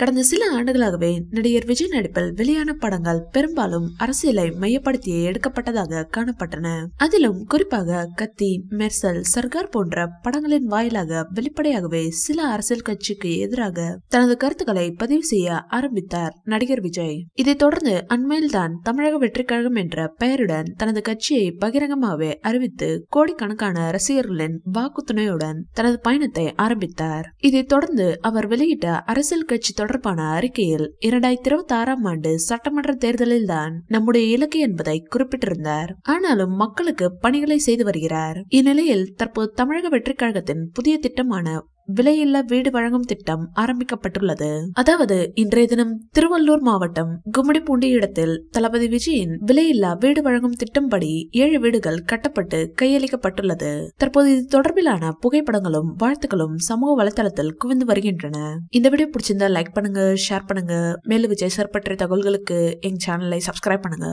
கடந்த சில ஆண்டுகளாகவே நடிகர் விஜய் நடிப்பில் வெளியான படங்கள் பெரும்பாலும் அரசியலை மையப்படுத்தியே எடுக்கப்பட்டதாக காணப்பட்டன அதிலும் குறிப்பாக கத்தி மெர்சல் சர்கார் போன்ற படங்களின் வாயிலாக வெளிப்படையாகவே சில அரசியல் கட்சிக்கு எதிராக தனது கருத்துக்களை பதிவு செய்ய ஆரம்பித்தார் நடிகர் விஜய் இதைத் தொடர்ந்து அண்மையில்தான் தமிழக வெற்றிக்கழகம் கழகம் என்ற பெயருடன் தனது கட்சியை பகிரங்கமாகவே அறிவித்து கோடிக்கணக்கான ரசிகர்களின் வாக்குத்துணையுடன் தனது பயணத்தை ஆரம்பித்தார் இதைத் தொடர்ந்து அவர் வெளியிட்ட அரசியல் கட்சி தொடர் தொடர்பான அறிக்கையில் இரண்டாயிரத்தி இருபத்தி ஆறாம் ஆண்டு சட்டமன்ற தேர்தலில் தான் நம்முடைய இலக்கு என்பதை குறிப்பிட்டிருந்தார் ஆனாலும் மக்களுக்கு பணிகளை செய்து வருகிறார் இந்நிலையில் தற்போது தமிழக வெற்றிக் கழகத்தின் புதிய திட்டமான விலையில்லா வீடு வழங்கும் திட்டம் ஆரம்பிக்கப்பட்டுள்ளது அதாவது இன்றைய தினம் திருவள்ளூர் மாவட்டம் கும்மிடிப்பூண்டி இடத்தில் தளபதி விஜயின் விலையில்லா வீடு வழங்கும் திட்டம் படி ஏழு வீடுகள் கட்டப்பட்டு கையளிக்கப்பட்டுள்ளது தற்போது இது தொடர்பிலான புகைப்படங்களும் வாழ்த்துக்களும் சமூக வலைதளத்தில் குவிந்து வருகின்றன இந்த வீடியோ பிடிச்சிருந்தா லைக் பண்ணுங்க ஷேர் பண்ணுங்க மேலும் விஜய் சார் பற்றிய தகவல்களுக்கு எங்க சேனலை சப்ஸ்கிரைப் பண்ணுங்க